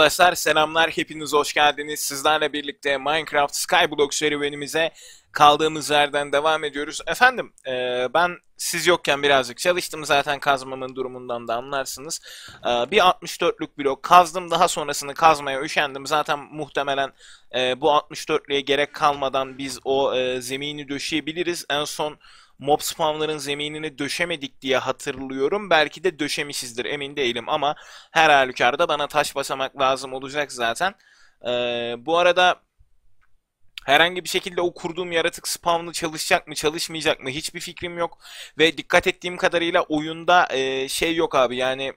arkadaşlar selamlar hepiniz hoş geldiniz. Sizlerle birlikte Minecraft Skyblock serüvenimize kaldığımız yerden devam ediyoruz. Efendim e, ben siz yokken birazcık çalıştım zaten kazmamın durumundan da anlarsınız. E, bir 64'lük blok kazdım daha sonrasını kazmaya üşendim. Zaten muhtemelen e, bu 64'lüğe gerek kalmadan biz o e, zemini döşeyebiliriz. En son mob spawnların zeminini döşemedik diye hatırlıyorum. Belki de döşemişizdir emin değilim ama her halükarda bana taş basamak lazım olacak zaten. Ee, bu arada Herhangi bir şekilde o kurduğum yaratık spawn'ı çalışacak mı çalışmayacak mı hiçbir fikrim yok. Ve dikkat ettiğim kadarıyla oyunda e, şey yok abi yani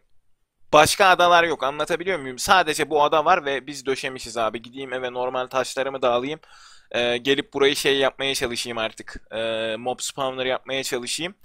başka adalar yok anlatabiliyor muyum? Sadece bu ada var ve biz döşemişiz abi gideyim eve normal taşlarımı dağılayım e, gelip burayı şey yapmaya çalışayım artık. E, mob spawner yapmaya çalışayım.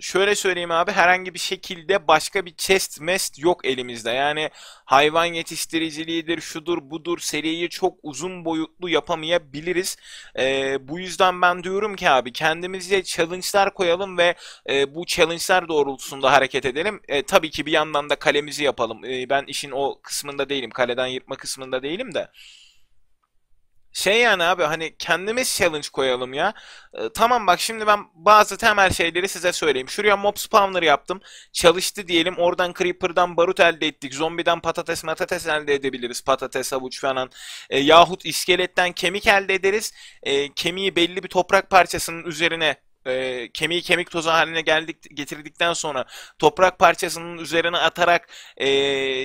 Şöyle söyleyeyim abi herhangi bir şekilde başka bir chest mest yok elimizde. Yani hayvan yetiştiriciliğidir, şudur budur seriyi çok uzun boyutlu yapamayabiliriz. Ee, bu yüzden ben diyorum ki abi kendimize challenge'lar koyalım ve e, bu challenge'lar doğrultusunda hareket edelim. E, tabii ki bir yandan da kalemizi yapalım. E, ben işin o kısmında değilim. Kaleden yırtma kısmında değilim de. Şey yani abi hani kendimiz challenge koyalım ya. E, tamam bak şimdi ben bazı temel şeyleri size söyleyeyim. Şuraya mob spawner yaptım. Çalıştı diyelim. Oradan creeper'dan barut elde ettik. Zombiden patates matates elde edebiliriz. Patates, havuç falan. E, yahut iskeletten kemik elde ederiz. E, kemiği belli bir toprak parçasının üzerine e, kemiği kemik tozu haline geldik getirdikten sonra toprak parçasının üzerine atarak e,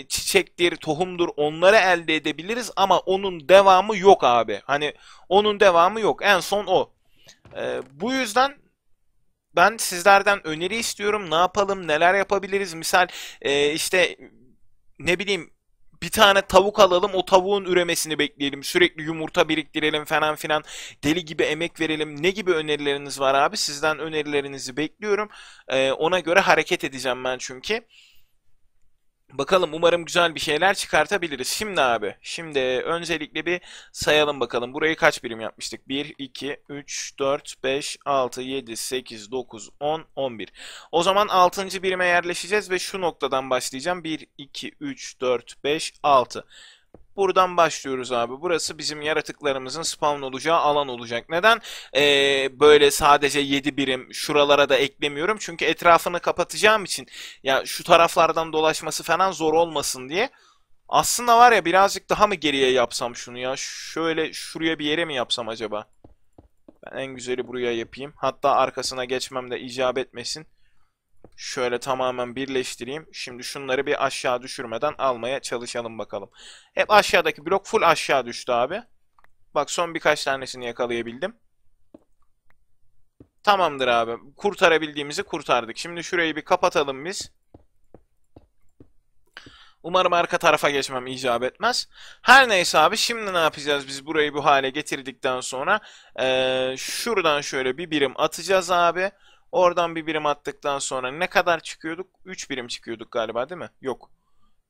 çiçektir, tohumdur onları elde edebiliriz ama onun devamı yok abi. Hani onun devamı yok. En son o. E, bu yüzden ben sizlerden öneri istiyorum. Ne yapalım, neler yapabiliriz? Misal e, işte ne bileyim bir tane tavuk alalım o tavuğun üremesini bekleyelim. Sürekli yumurta biriktirelim falan filan. Deli gibi emek verelim. Ne gibi önerileriniz var abi? Sizden önerilerinizi bekliyorum. Ee, ona göre hareket edeceğim ben çünkü. Bakalım umarım güzel bir şeyler çıkartabiliriz. Şimdi abi, şimdi öncelikle bir sayalım bakalım. Burayı kaç birim yapmıştık? 1, 2, 3, 4, 5, 6, 7, 8, 9, 10, 11. O zaman 6. birime yerleşeceğiz ve şu noktadan başlayacağım. 1, 2, 3, 4, 5, 6. Buradan başlıyoruz abi. Burası bizim yaratıklarımızın spawn olacağı alan olacak. Neden? Ee, böyle sadece 7 birim şuralara da eklemiyorum. Çünkü etrafını kapatacağım için ya şu taraflardan dolaşması falan zor olmasın diye. Aslında var ya birazcık daha mı geriye yapsam şunu ya? Şöyle şuraya bir yere mi yapsam acaba? Ben en güzeli buraya yapayım. Hatta arkasına geçmem de icap etmesin. Şöyle tamamen birleştireyim. Şimdi şunları bir aşağı düşürmeden almaya çalışalım bakalım. Hep aşağıdaki blok full aşağı düştü abi. Bak son birkaç tanesini yakalayabildim. Tamamdır abi. Kurtarabildiğimizi kurtardık. Şimdi şurayı bir kapatalım biz. Umarım arka tarafa geçmem icap etmez. Her neyse abi şimdi ne yapacağız biz burayı bu hale getirdikten sonra ee, şuradan şöyle bir birim atacağız abi. Oradan bir birim attıktan sonra ne kadar çıkıyorduk? 3 birim çıkıyorduk galiba değil mi? Yok.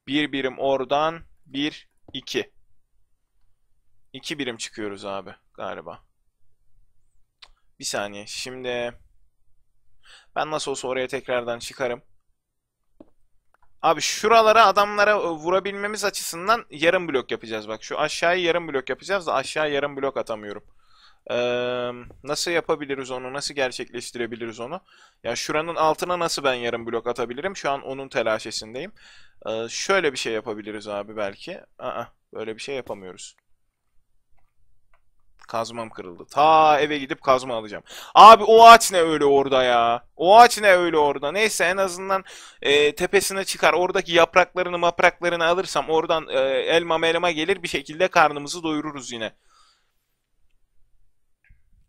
1 bir birim oradan 1, 2. 2 birim çıkıyoruz abi galiba. Bir saniye. Şimdi ben nasıl olsa oraya tekrardan çıkarım. Abi şuralara adamlara e, vurabilmemiz açısından yarım blok yapacağız. Bak şu aşağıya yarım blok yapacağız da aşağı yarım blok atamıyorum nasıl yapabiliriz onu? Nasıl gerçekleştirebiliriz onu? Ya yani şuranın altına nasıl ben yarım blok atabilirim? Şu an onun telaşesindeyim. Ee, şöyle bir şey yapabiliriz abi belki. Aa, böyle bir şey yapamıyoruz. Kazmam kırıldı. Ta eve gidip kazma alacağım. Abi o ağaç ne öyle orada ya? O ağaç ne öyle orada? Neyse en azından e, tepesine çıkar. Oradaki yapraklarını mapraklarını alırsam oradan e, elma melma gelir bir şekilde karnımızı doyururuz yine.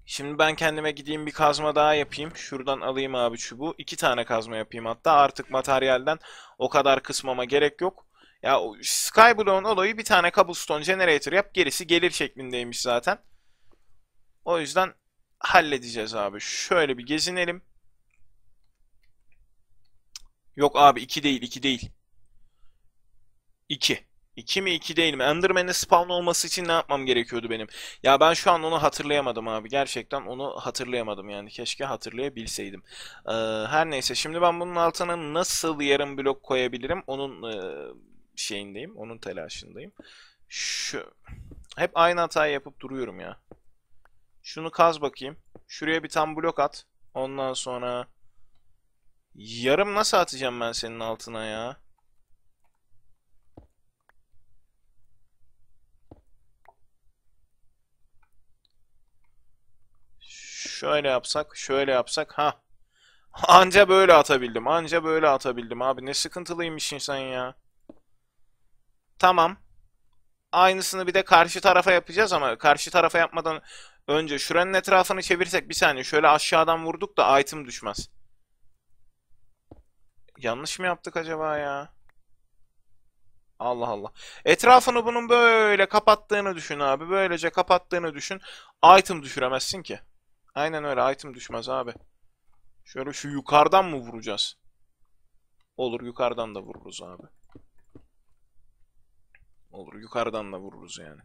Şimdi ben kendime gideyim bir kazma daha yapayım. Şuradan alayım abi çubuğu. İki tane kazma yapayım hatta. Artık materyalden o kadar kısmama gerek yok. Ya Skyblown olayı bir tane cobblestone generator yap. Gerisi gelir şeklindeymiş zaten. O yüzden halledeceğiz abi. Şöyle bir gezinelim. Yok abi iki değil iki değil. İki. 2 mi 2 değil mi? Enderman'e spawn olması için ne yapmam gerekiyordu benim? Ya ben şu an onu hatırlayamadım abi. Gerçekten onu hatırlayamadım yani. Keşke hatırlayabilseydim. Ee, her neyse şimdi ben bunun altına nasıl yarım blok koyabilirim? Onun e, şeyindeyim. Onun telaşındayım. Şu. Hep aynı hatayı yapıp duruyorum ya. Şunu kaz bakayım. Şuraya bir tam blok at. Ondan sonra... Yarım nasıl atacağım ben senin altına ya? Şöyle yapsak, şöyle yapsak. Ha. Anca böyle atabildim. Anca böyle atabildim abi. Ne sıkıntılıymış insan ya. Tamam. Aynısını bir de karşı tarafa yapacağız ama karşı tarafa yapmadan önce şuranın etrafını çevirsek bir saniye şöyle aşağıdan vurduk da item düşmez. Yanlış mı yaptık acaba ya? Allah Allah. Etrafını bunun böyle kapattığını düşün abi. Böylece kapattığını düşün. Item düşüremezsin ki. Aynen öyle item düşmez abi. Şöyle şu yukarıdan mı vuracağız? Olur yukarıdan da vururuz abi. Olur yukarıdan da vururuz yani.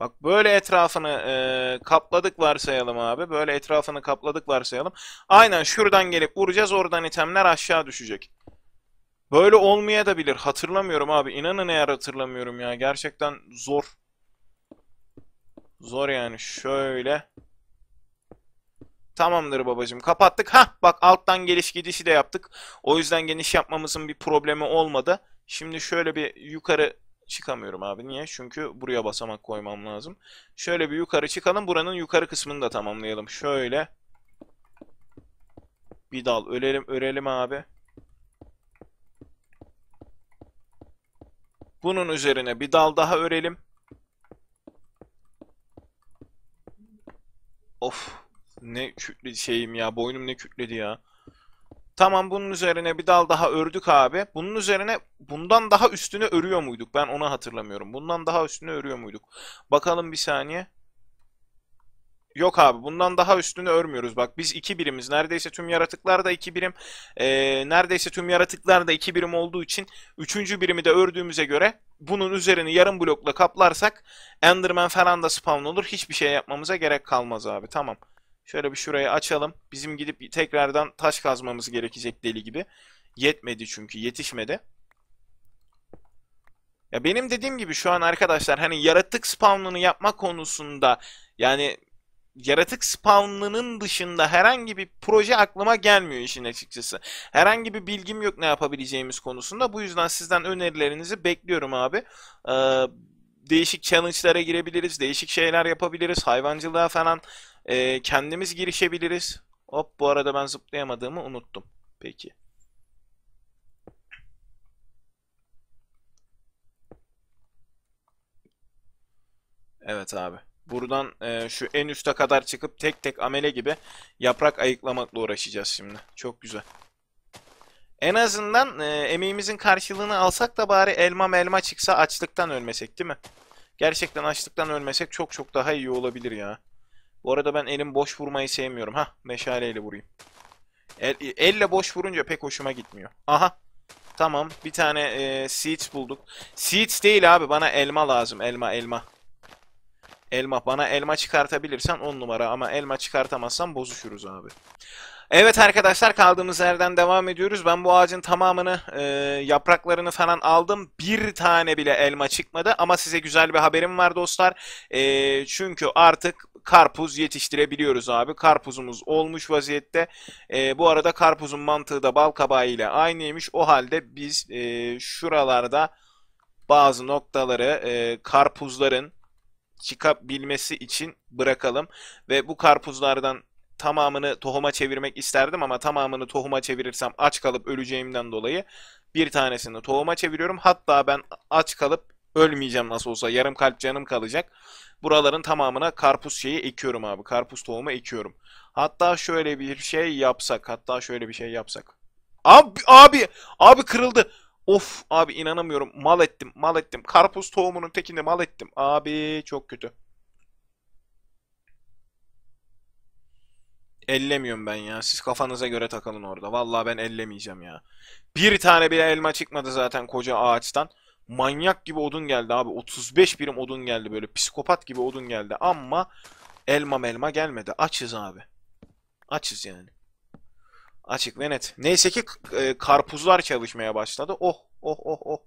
Bak böyle etrafını e, kapladık varsayalım abi. Böyle etrafını kapladık varsayalım. Aynen şuradan gelip vuracağız. Oradan itemler aşağı düşecek. Böyle olmaya da bilir. Hatırlamıyorum abi. İnanın eğer hatırlamıyorum ya. Gerçekten zor. Zor yani. Şöyle. Tamamdır babacım. Kapattık. Ha bak alttan geliş gidişi de yaptık. O yüzden geniş yapmamızın bir problemi olmadı. Şimdi şöyle bir yukarı çıkamıyorum abi. Niye? Çünkü buraya basamak koymam lazım. Şöyle bir yukarı çıkalım. Buranın yukarı kısmını da tamamlayalım. Şöyle. Bir dal örelim, örelim abi. Bunun üzerine bir dal daha örelim. Of ne kütledi şeyim ya boynum ne kütledi ya. Tamam bunun üzerine bir dal daha ördük abi. Bunun üzerine bundan daha üstüne örüyor muyduk? Ben onu hatırlamıyorum. Bundan daha üstüne örüyor muyduk? Bakalım bir saniye. Yok abi bundan daha üstünü örmüyoruz. Bak biz iki birimiz. Neredeyse tüm yaratıklar da iki birim. E, neredeyse tüm yaratıklar da iki birim olduğu için üçüncü birimi de ördüğümüze göre bunun üzerini yarım blokla kaplarsak Enderman falan da spawn olur. Hiçbir şey yapmamıza gerek kalmaz abi. Tamam. Şöyle bir şurayı açalım. Bizim gidip tekrardan taş kazmamız gerekecek deli gibi. Yetmedi çünkü yetişmedi. Ya benim dediğim gibi şu an arkadaşlar hani yaratık spawnını yapma konusunda yani yaratık spawnının dışında herhangi bir proje aklıma gelmiyor işin açıkçası. Herhangi bir bilgim yok ne yapabileceğimiz konusunda. Bu yüzden sizden önerilerinizi bekliyorum abi. Ee, değişik challenge'lara girebiliriz. Değişik şeyler yapabiliriz. Hayvancılığa falan e, kendimiz girişebiliriz. Hop bu arada ben zıplayamadığımı unuttum. Peki. Evet abi. Buradan e, şu en üste kadar çıkıp tek tek amele gibi yaprak ayıklamakla uğraşacağız şimdi. Çok güzel. En azından e, emeğimizin karşılığını alsak da bari elma elma çıksa açlıktan ölmesek değil mi? Gerçekten açlıktan ölmesek çok çok daha iyi olabilir ya. Bu arada ben elim boş vurmayı sevmiyorum. ha meşaleyle vurayım. El, elle boş vurunca pek hoşuma gitmiyor. Aha. Tamam bir tane e, seeds bulduk. Seeds değil abi bana elma lazım. Elma elma. Elma bana elma çıkartabilirsen 10 numara ama elma çıkartamazsan bozuşuruz abi. Evet arkadaşlar kaldığımız yerden devam ediyoruz. Ben bu ağacın tamamını e, yapraklarını falan aldım. Bir tane bile elma çıkmadı ama size güzel bir haberim var dostlar. E, çünkü artık karpuz yetiştirebiliyoruz abi. Karpuzumuz olmuş vaziyette. E, bu arada karpuzun mantığı da bal kabağı ile aynıymış. O halde biz e, şuralarda bazı noktaları e, karpuzların çıkabilmesi için bırakalım. Ve bu karpuzlardan tamamını tohuma çevirmek isterdim ama tamamını tohuma çevirirsem aç kalıp öleceğimden dolayı bir tanesini tohuma çeviriyorum. Hatta ben aç kalıp ölmeyeceğim nasıl olsa yarım kalp canım kalacak. Buraların tamamına karpuz şeyi ekiyorum abi. Karpuz tohumu ekiyorum. Hatta şöyle bir şey yapsak. Hatta şöyle bir şey yapsak. Abi abi abi kırıldı. Of abi inanamıyorum. Mal ettim, mal ettim. Karpuz tohumunun tekini mal ettim. Abi çok kötü. Ellemiyorum ben ya. Siz kafanıza göre takılın orada. Vallahi ben ellemeyeceğim ya. Bir tane bile elma çıkmadı zaten koca ağaçtan. Manyak gibi odun geldi abi. 35 birim odun geldi böyle. Psikopat gibi odun geldi. Ama elma elma gelmedi. Açız abi. Açız yani. Açık ve net. Neyse ki e, karpuzlar çalışmaya başladı. Oh oh oh oh.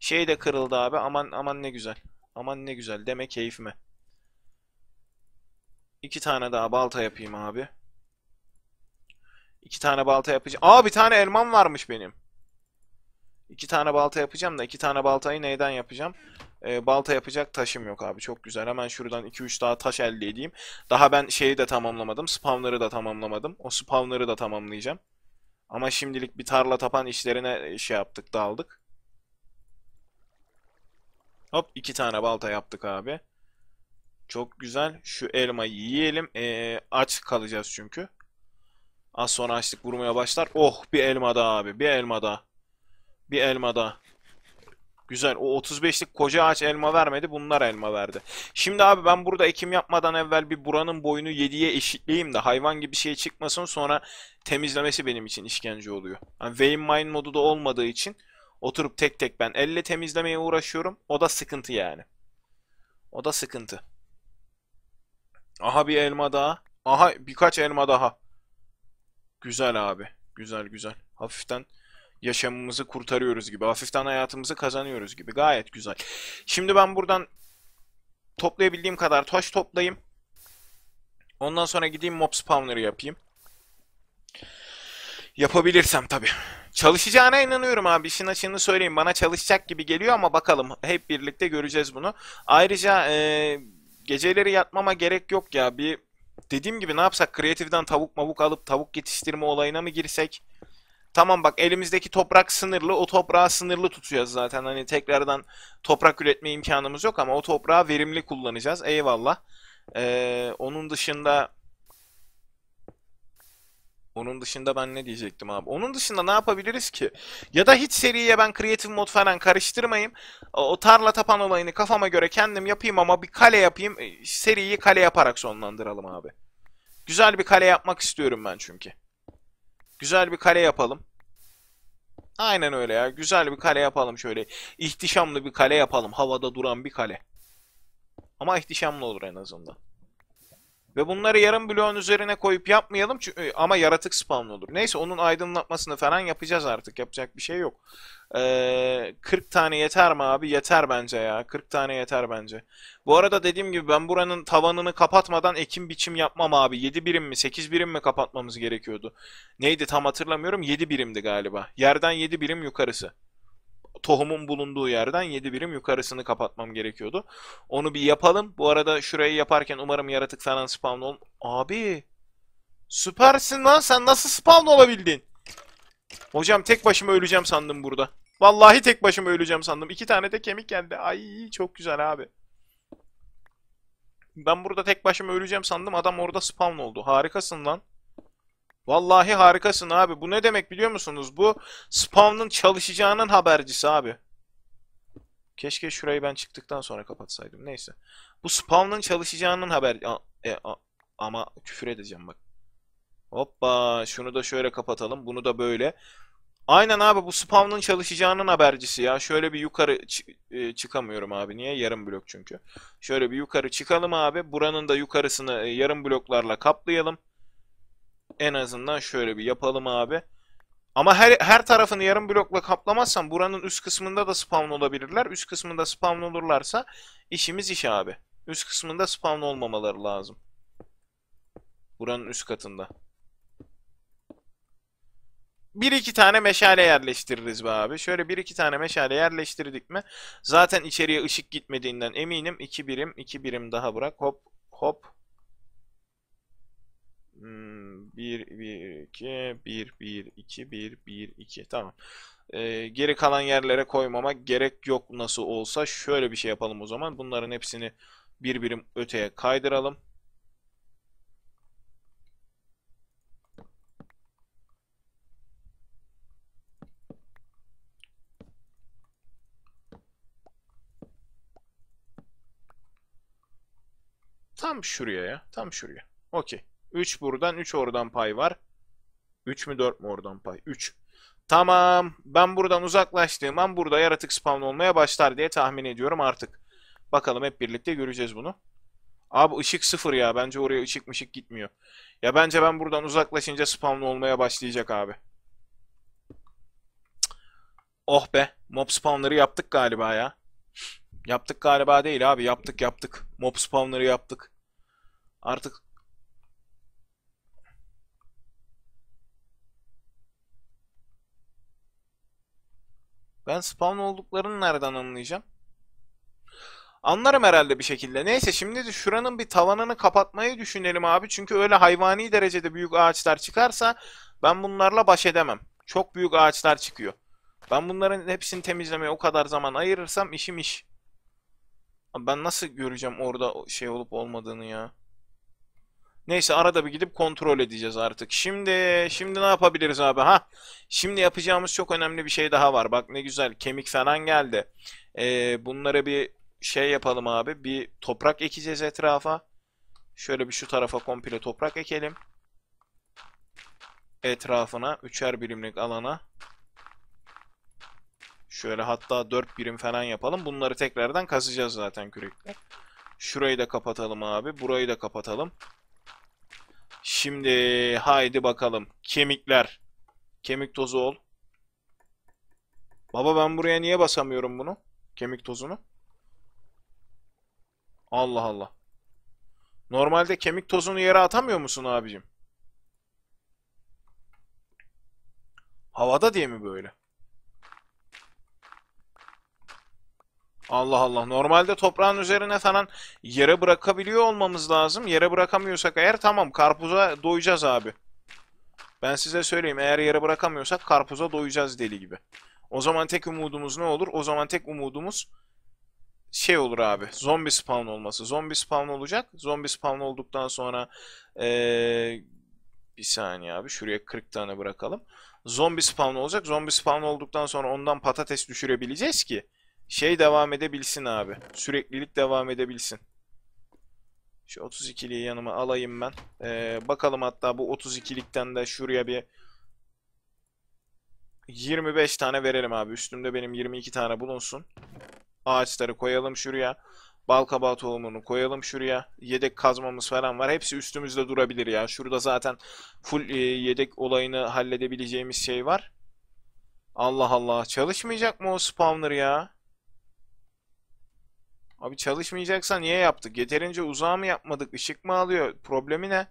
Şey de kırıldı abi. Aman aman ne güzel. Aman ne güzel. Deme keyfime. İki tane daha balta yapayım abi. İki tane balta yapacağım. Aa bir tane elmam varmış benim. İki tane balta yapacağım da iki tane baltayı neyden yapacağım? E, balta yapacak taşım yok abi. Çok güzel. Hemen şuradan 2-3 daha taş elde edeyim. Daha ben şeyi de tamamlamadım. Spawnları da tamamlamadım. O spawnları da tamamlayacağım. Ama şimdilik bir tarla tapan işlerine e, şey yaptık, daldık. Hop iki tane balta yaptık abi. Çok güzel. Şu elmayı yiyelim. Ee, aç kalacağız çünkü. Az sonra açlık vurmaya başlar. Oh bir elma daha abi. Bir elma daha. Bir elma daha. Güzel. O 35'lik koca ağaç elma vermedi. Bunlar elma verdi. Şimdi abi ben burada ekim yapmadan evvel bir buranın boyunu 7'ye eşitleyeyim de hayvan gibi şey çıkmasın sonra temizlemesi benim için işkence oluyor. Yani Vein Mine modu da olmadığı için oturup tek tek ben elle temizlemeye uğraşıyorum. O da sıkıntı yani. O da sıkıntı. Aha bir elma daha. Aha birkaç elma daha. Güzel abi. Güzel güzel. Hafiften yaşamımızı kurtarıyoruz gibi. Hafiften hayatımızı kazanıyoruz gibi. Gayet güzel. Şimdi ben buradan toplayabildiğim kadar taş toplayayım. Ondan sonra gideyim mob spawner'ı yapayım. Yapabilirsem tabii. Çalışacağına inanıyorum abi. İşin açığını söyleyeyim. Bana çalışacak gibi geliyor ama bakalım. Hep birlikte göreceğiz bunu. Ayrıca e, geceleri yatmama gerek yok ya. Bir dediğim gibi ne yapsak? Kreatif'den tavuk mavuk alıp tavuk yetiştirme olayına mı girsek? tamam bak elimizdeki toprak sınırlı o toprağı sınırlı tutacağız zaten hani tekrardan toprak üretme imkanımız yok ama o toprağı verimli kullanacağız eyvallah. Ee, onun dışında onun dışında ben ne diyecektim abi? Onun dışında ne yapabiliriz ki? Ya da hiç seriye ben kreatif mod falan karıştırmayayım. O tarla tapan olayını kafama göre kendim yapayım ama bir kale yapayım. Ee, seriyi kale yaparak sonlandıralım abi. Güzel bir kale yapmak istiyorum ben çünkü. Güzel bir kale yapalım. Aynen öyle ya. Güzel bir kale yapalım şöyle. İhtişamlı bir kale yapalım. Havada duran bir kale. Ama ihtişamlı olur en azından. Ve bunları yarım bloğun üzerine koyup yapmayalım çünkü, e, ama yaratık spawn olur. Neyse onun aydınlatmasını falan yapacağız artık. Yapacak bir şey yok. Ee, 40 tane yeter mi abi? Yeter bence ya. 40 tane yeter bence. Bu arada dediğim gibi ben buranın tavanını kapatmadan ekim biçim yapmam abi. 7 birim mi 8 birim mi kapatmamız gerekiyordu? Neydi tam hatırlamıyorum. 7 birimdi galiba. Yerden 7 birim yukarısı tohumun bulunduğu yerden 7 birim yukarısını kapatmam gerekiyordu. Onu bir yapalım. Bu arada şurayı yaparken umarım yaratık falan spawn olm... Abi! Süpersin lan sen nasıl spawn olabildin? Hocam tek başıma öleceğim sandım burada. Vallahi tek başıma öleceğim sandım. İki tane de kemik geldi. Ay çok güzel abi. Ben burada tek başıma öleceğim sandım. Adam orada spawn oldu. Harikasın lan. Vallahi harikasın abi. Bu ne demek biliyor musunuz? Bu spawn'ın çalışacağının habercisi abi. Keşke şurayı ben çıktıktan sonra kapatsaydım. Neyse. Bu spawn'ın çalışacağının haber... A, e, ama küfür edeceğim bak. Hoppa. Şunu da şöyle kapatalım. Bunu da böyle. Aynen abi bu spawn'ın çalışacağının habercisi ya. Şöyle bir yukarı e, çıkamıyorum abi. Niye? Yarım blok çünkü. Şöyle bir yukarı çıkalım abi. Buranın da yukarısını e, yarım bloklarla kaplayalım. En azından şöyle bir yapalım abi. Ama her, her tarafını yarım blokla kaplamazsan buranın üst kısmında da spawn olabilirler. Üst kısmında spawn olurlarsa işimiz iş abi. Üst kısmında spawn olmamaları lazım. Buranın üst katında. Bir iki tane meşale yerleştiririz be abi. Şöyle bir iki tane meşale yerleştirdik mi? Zaten içeriye ışık gitmediğinden eminim. İki birim, iki birim daha bırak. Hop, hop. Hmm, 1, 1, 2, 1, 1, 2, 1, 1, 2. Tamam. Ee, geri kalan yerlere koymama gerek yok nasıl olsa. Şöyle bir şey yapalım o zaman. Bunların hepsini bir birim öteye kaydıralım. Tam şuraya ya. Tam şuraya. Okey. 3 buradan 3 oradan pay var. 3 mü 4 mü oradan pay? 3. Tamam. Ben buradan uzaklaştığım an burada yaratık spawn olmaya başlar diye tahmin ediyorum artık. Bakalım hep birlikte göreceğiz bunu. Abi ışık sıfır ya. Bence oraya ışık mışık gitmiyor. Ya bence ben buradan uzaklaşınca spawn olmaya başlayacak abi. Oh be. Mob spawnları yaptık galiba ya. Yaptık galiba değil abi. Yaptık yaptık. Mob spawnları yaptık. Artık Ben spawn olduklarını nereden anlayacağım? Anlarım herhalde bir şekilde. Neyse şimdi de şuranın bir tavanını kapatmayı düşünelim abi. Çünkü öyle hayvani derecede büyük ağaçlar çıkarsa ben bunlarla baş edemem. Çok büyük ağaçlar çıkıyor. Ben bunların hepsini temizlemeye o kadar zaman ayırırsam işim iş. Ben nasıl göreceğim orada şey olup olmadığını ya. Neyse arada bir gidip kontrol edeceğiz artık. Şimdi şimdi ne yapabiliriz abi? Ha? Şimdi yapacağımız çok önemli bir şey daha var. Bak ne güzel kemik falan geldi. Ee, bunlara bir şey yapalım abi. Bir toprak ekeceğiz etrafa. Şöyle bir şu tarafa komple toprak ekelim. Etrafına üçer birimlik alana. Şöyle hatta dört birim falan yapalım. Bunları tekrardan kazacağız zaten kürekle. Şurayı da kapatalım abi. Burayı da kapatalım. Şimdi haydi bakalım. Kemikler. Kemik tozu ol. Baba ben buraya niye basamıyorum bunu? Kemik tozunu. Allah Allah. Normalde kemik tozunu yere atamıyor musun abicim? Havada diye mi böyle? Allah Allah. Normalde toprağın üzerine falan yere bırakabiliyor olmamız lazım. Yere bırakamıyorsak eğer tamam karpuza doyacağız abi. Ben size söyleyeyim eğer yere bırakamıyorsak karpuza doyacağız deli gibi. O zaman tek umudumuz ne olur? O zaman tek umudumuz şey olur abi. Zombi spawn olması. Zombi spawn olacak. Zombi spawn olduktan sonra ee, bir saniye abi. Şuraya 40 tane bırakalım. Zombi spawn olacak. Zombi spawn olduktan sonra ondan patates düşürebileceğiz ki şey devam edebilsin abi. Süreklilik devam edebilsin. Şu 32'liyi yanıma alayım ben. Ee, bakalım hatta bu 32'likten de şuraya bir 25 tane verelim abi. Üstümde benim 22 tane bulunsun. Ağaçları koyalım şuraya. Bal kabağı tohumunu koyalım şuraya. Yedek kazmamız falan var. Hepsi üstümüzde durabilir ya. Şurada zaten full e, yedek olayını halledebileceğimiz şey var. Allah Allah. Çalışmayacak mı o spawner ya? Abi çalışmayacaksa niye yaptık? Yeterince uzağa mı yapmadık? Işık mı alıyor? Problemi ne?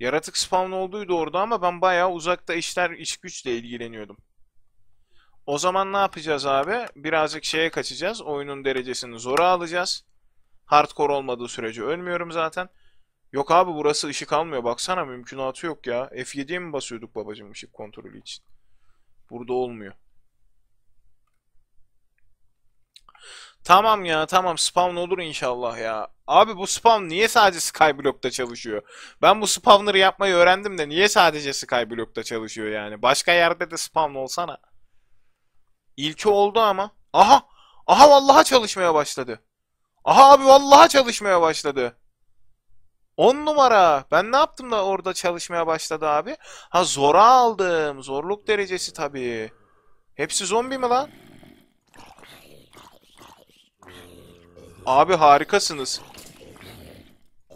Yaratık spawn olduğu orada ama ben bayağı uzakta işler iş güçle ilgileniyordum. O zaman ne yapacağız abi? Birazcık şeye kaçacağız. Oyunun derecesini zora alacağız. Hardcore olmadığı sürece ölmüyorum zaten. Yok abi burası ışık almıyor. Baksana mümkünatı yok ya. F7'ye mi basıyorduk babacım ışık kontrolü için? Burada olmuyor. Tamam ya tamam spawn olur inşallah ya. Abi bu spawn niye sadece Skyblock'ta çalışıyor? Ben bu spawner'ı yapmayı öğrendim de niye sadece Skyblock'ta çalışıyor yani? Başka yerde de spawn olsana. İlki oldu ama. Aha! Aha vallaha çalışmaya başladı. Aha abi vallaha çalışmaya başladı. 10 numara. Ben ne yaptım da orada çalışmaya başladı abi? Ha zora aldım. Zorluk derecesi tabii. Hepsi zombi mi lan? Abi harikasınız.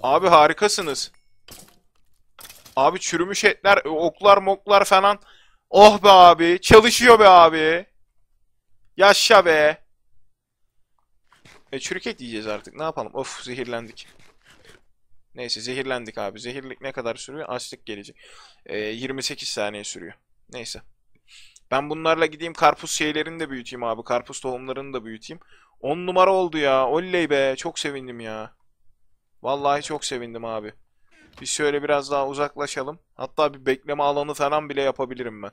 Abi harikasınız. Abi çürümüş etler, oklar moklar falan. Oh be abi. Çalışıyor be abi. Yaşa be. E çürük et yiyeceğiz artık. Ne yapalım? Of zehirlendik. Neyse zehirlendik abi. Zehirlik ne kadar sürüyor? Açlık gelecek. E, 28 saniye sürüyor. Neyse. Ben bunlarla gideyim karpuz şeylerini de büyüteyim abi. Karpuz tohumlarını da büyüteyim. 10 numara oldu ya. Oley be. Çok sevindim ya. Vallahi çok sevindim abi. Biz şöyle biraz daha uzaklaşalım. Hatta bir bekleme alanı falan bile yapabilirim ben.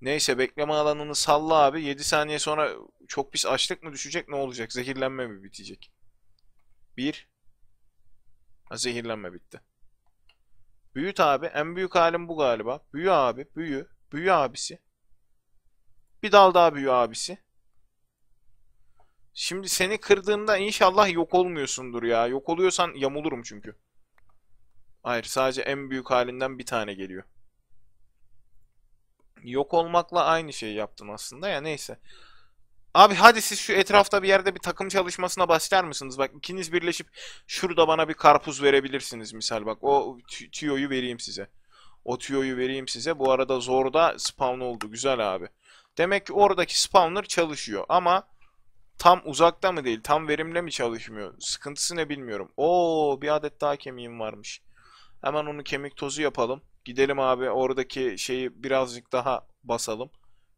Neyse bekleme alanını salla abi. 7 saniye sonra çok pis açlık mı düşecek ne olacak? Zehirlenme mi bitecek? 1 Zehirlenme bitti. Büyüt abi. En büyük halim bu galiba. Büyü abi. Büyü. Büyü abisi. Bir dal daha büyü abisi. Şimdi seni kırdığımda inşallah yok olmuyorsundur ya. Yok oluyorsan yamulurum çünkü. Hayır sadece en büyük halinden bir tane geliyor. Yok olmakla aynı şeyi yaptın aslında ya neyse. Abi hadi siz şu etrafta bir yerde bir takım çalışmasına başlar mısınız? Bak ikiniz birleşip şurada bana bir karpuz verebilirsiniz misal bak. O tüyoyu vereyim size. O tüyoyu vereyim size. Bu arada zorda spawn oldu. Güzel abi. Demek ki oradaki spawner çalışıyor. Ama tam uzakta mı değil, tam verimle mi çalışmıyor? Sıkıntısı ne bilmiyorum. Oo bir adet daha kemiğim varmış. Hemen onu kemik tozu yapalım. Gidelim abi oradaki şeyi birazcık daha basalım.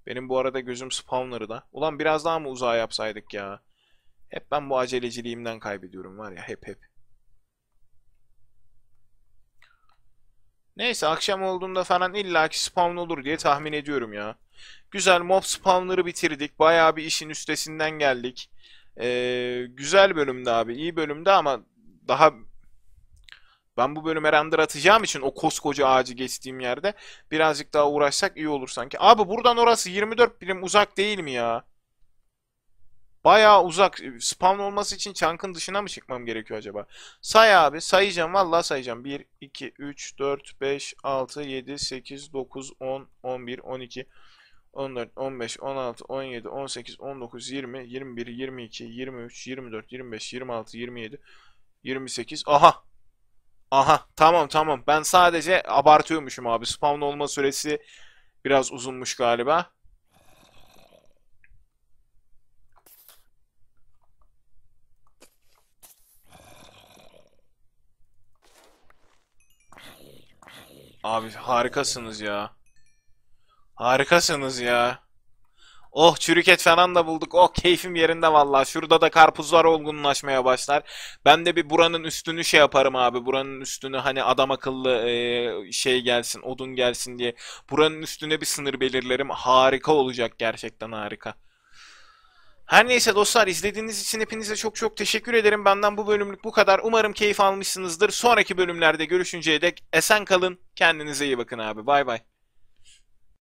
Benim bu arada gözüm spawner'ı da. Ulan biraz daha mı uzağa yapsaydık ya? Hep ben bu aceleciliğimden kaybediyorum var ya hep hep. Neyse akşam olduğunda falan illaki spawn olur diye tahmin ediyorum ya. Güzel mob spawner'ı bitirdik. Bayağı bir işin üstesinden geldik. Ee, güzel bölümde abi. iyi bölümde ama daha ben bu bölüme render atacağım için o koskoca ağacı geçtiğim yerde birazcık daha uğraşsak iyi olur sanki. Abi buradan orası 24 birim uzak değil mi ya? Bayağı uzak. Ee, Spawn olması için çankın dışına mı çıkmam gerekiyor acaba? Say abi. Sayacağım. Vallahi sayacağım. 1, 2, 3, 4, 5, 6, 7, 8, 9, 10, 11, 12, 13. 14, 15, 16, 17, 18, 19, 20, 21, 22, 23, 24, 25, 26, 27, 28. Aha! Aha! Tamam tamam. Ben sadece abartıyormuşum abi. Spawn olma süresi biraz uzunmuş galiba. Abi harikasınız ya. Harikasınız ya. Oh çürüket falan da bulduk. Oh keyfim yerinde vallahi. Şurada da karpuzlar olgunlaşmaya başlar. Ben de bir buranın üstünü şey yaparım abi. Buranın üstünü hani adam akıllı e, şey gelsin, odun gelsin diye. Buranın üstüne bir sınır belirlerim. Harika olacak gerçekten harika. Her neyse dostlar izlediğiniz için hepinize çok çok teşekkür ederim. Benden bu bölümlük bu kadar. Umarım keyif almışsınızdır. Sonraki bölümlerde görüşünceye dek esen kalın. Kendinize iyi bakın abi. Bay bay.